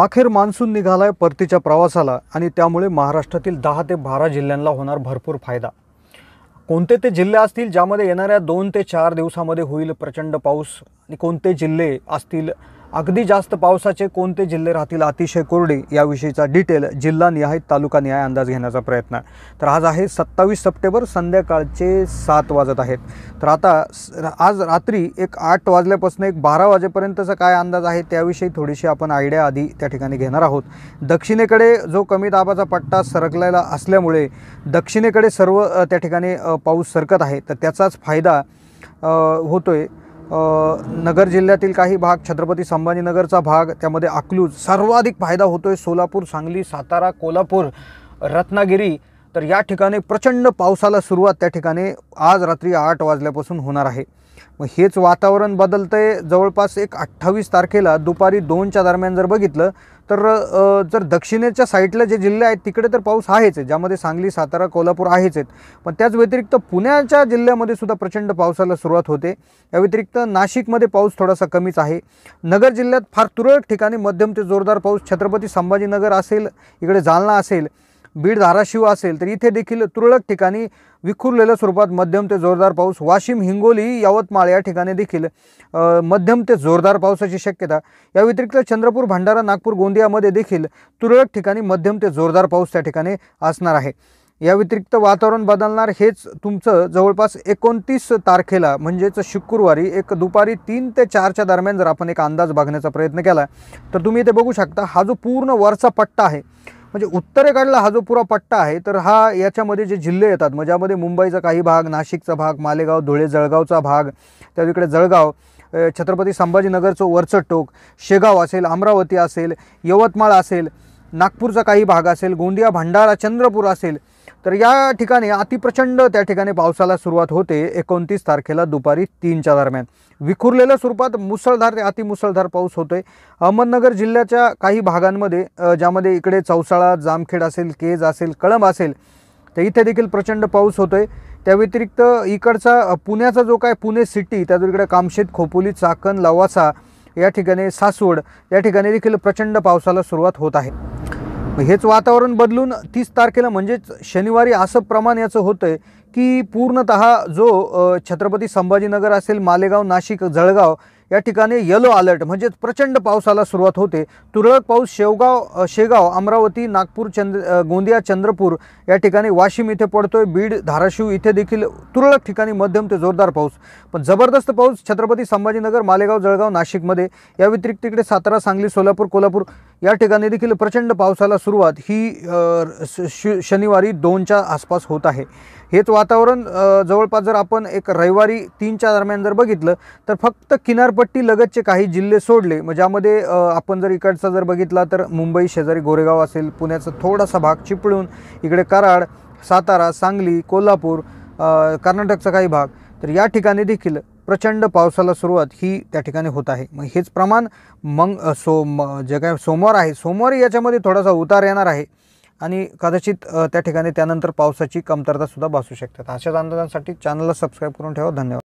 अखेर मान्सून निघालाय परतीच्या प्रवासाला आणि त्यामुळे महाराष्ट्रातील दहा ते बारा जिल्ह्यांना होणार भरपूर फायदा कोणते ते जिल्हे असतील ज्यामध्ये येणाऱ्या दोन ते चार दिवसामध्ये होईल प्रचंड पाऊस आणि कोणते जिल्हे असतील अगदी जास्त पावसाचे कोणते जिल्हे राहतील अतिशय कोरडे याविषयीचा डिटेल जिल्हा तालुका निहाय अंदाज घेण्याचा प्रयत्न आहे तर आज आहे सत्तावीस सप्टेंबर संध्याकाळचे सात वाजत आहेत तर आता आज रात्री एक आठ वाजल्यापासून एक बारा वाजेपर्यंतचा काय अंदाज आहे त्याविषयी थोडीशी आपण आयडिया आधी त्या ठिकाणी घेणार आहोत दक्षिणेकडे जो कमी दाबाचा पट्टा सरकलेला असल्यामुळे दक्षिणेकडे सर्व त्या ठिकाणी पाऊस सरकत आहे तर त्याचाच फायदा होतोय नगर जिल्ह्यातील काही भाग छत्रपती संभाजीनगरचा भाग त्यामध्ये अकलूज सर्वाधिक फायदा होतो आहे सोलापूर सांगली सातारा कोल्हापूर रत्नागिरी तर या ठिकाणी प्रचंड पावसाला सुरुवात त्या ठिकाणी आज रात्री आठ वाजल्यापासून होणार आहे मग हेच वातावरण बदलतं आहे जवळपास एक अठ्ठावीस तारखेला दुपारी दोनच्या दरम्यान जर बघितलं तर जर दक्षिणेच्या साईडला जे जिल्हे आहेत तिकडे तर पाऊस आहेच आहे ज्यामध्ये सांगली सातारा कोल्हापूर आहेच आहेत पण त्याच व्यतिरिक्त पुण्याच्या जिल्ह्यामध्ये सुद्धा प्रचंड पावसाला सुरुवात होते या व्यतिरिक्त नाशिकमध्ये पाऊस थोडासा कमीच आहे नगर जिल्ह्यात फार तुरळक ठिकाणी मध्यम ते जोरदार पाऊस छत्रपती संभाजीनगर असेल इकडे जालना असेल बीड धाराशिव असेल तर इथे देखील तुरळक ठिकाणी विखुरलेल्या स्वरूपात मध्यम ते जोरदार पाऊस वाशिम हिंगोली यवतमाळ या ठिकाणी देखील मध्यम ते जोरदार पावसाची शक्यता या व्यतिरिक्त चंद्रपूर भंडारा नागपूर गोंदियामध्ये देखील तुरळक ठिकाणी मध्यम ते जोरदार पाऊस त्या ठिकाणी असणार आहे या व्यतिरिक्त वातावरण बदलणार हेच तुमचं जवळपास एकोणतीस तारखेला म्हणजेच शुक्रवारी एक दुपारी तीन ते चारच्या दरम्यान जर आपण एक अंदाज बघण्याचा प्रयत्न केला तर तुम्ही इथे बघू शकता हा जो पूर्ण वरचा पट्टा आहे म्हणजे उत्तरेकडला हा जो पुरा पट्टा आहे तर हा याच्यामध्ये जे जिल्हे येतात म्हणजे यामध्ये मुंबईचा काही भाग नाशिकचा भाग मालेगाव धुळे जळगावचा भाग त्या तिकडे जळगाव छत्रपती संभाजीनगरचं वरचं टोक शेगाव असेल अमरावती असेल यवतमाळ असेल नागपूरचा काही भाग असेल गोंदिया भंडारा चंद्रपूर असेल तर या ठिकाणी अतिप्रचंड त्या ठिकाणी पावसाला सुरुवात होते एकोणतीस तारखेला दुपारी तीनच्या दरम्यान विखुरलेल्या स्वरूपात मुसळधार ते अतिमुसळधार पाऊस होतोय अहमदनगर जिल्ह्याच्या काही भागांमध्ये ज्यामध्ये इकडे चौसाळा जामखेड असेल केज असेल कळंब असेल तर इथे देखील प्रचंड पाऊस होतोय त्या व्यतिरिक्त इकडचा पुण्याचा जो काय पुणे सिटी त्यातून इकडे कामशेत खोपोली चाकण लवासा या ठिकाणी सासवड या ठिकाणी देखील प्रचंड पावसाला सुरुवात होत आहे हेच वातावरण बदलून तीस तारखेला म्हणजेच शनिवारी असं प्रमाण याचं होतं की पूर्णत जो छत्रपती संभाजीनगर असेल मालेगाव नाशिक जळगाव या ठिकाणी येलो अलर्ट म्हणजेच प्रचंड पावसाला सुरुवात होते तुरळक पाऊस शेवगाव शेगाव अमरावती नागपूर चंद्र गोंदिया चंद्रपूर या ठिकाणी वाशिम इथे पडतोय बीड धाराशिव इथे देखील तुरळक ठिकाणी मध्यम ते जोरदार पाऊस पण जबरदस्त पाऊस छत्रपती संभाजीनगर मालेगाव जळगाव नाशिकमध्ये या व्यतिरिक्त तिकडे सातारा सांगली सोलापूर कोल्हापूर या ठिकाणी देखील प्रचंड पावसाला सुरुवात ही शनिवारी दोनच्या आसपास होत आहे हेच वातावरण जवळपास जर आपण एक रविवारी तीनच्या दरम्यान जर बघितलं तर फक्त किनार किनारपट्टी लगतचे काही जिल्हे सोडले मग ज्यामध्ये आपण जर इकडचा जर बघितला तर मुंबई शेजारी गोरेगाव असेल पुण्याचा थोडासा भाग चिपळून इकडे कराड सातारा सांगली कोल्हापूर कर्नाटकचा काही भाग तर या ठिकाणी देखील प्रचंड पावसाला सुरुवात ही त्या ठिकाणी होत आहे मग हेच प्रमाण मंग सो जे काय सोमवार आहे सोमवारी याच्यामध्ये थोडासा उतार येणार आहे आणि कदाचित त्या ठिकाणी त्यानंतर पावसाची कमतरतासुद्धा भासू शकतात अशाच अंदाजांसाठी चॅनलला सबस्क्राईब करून ठेवा धन्यवाद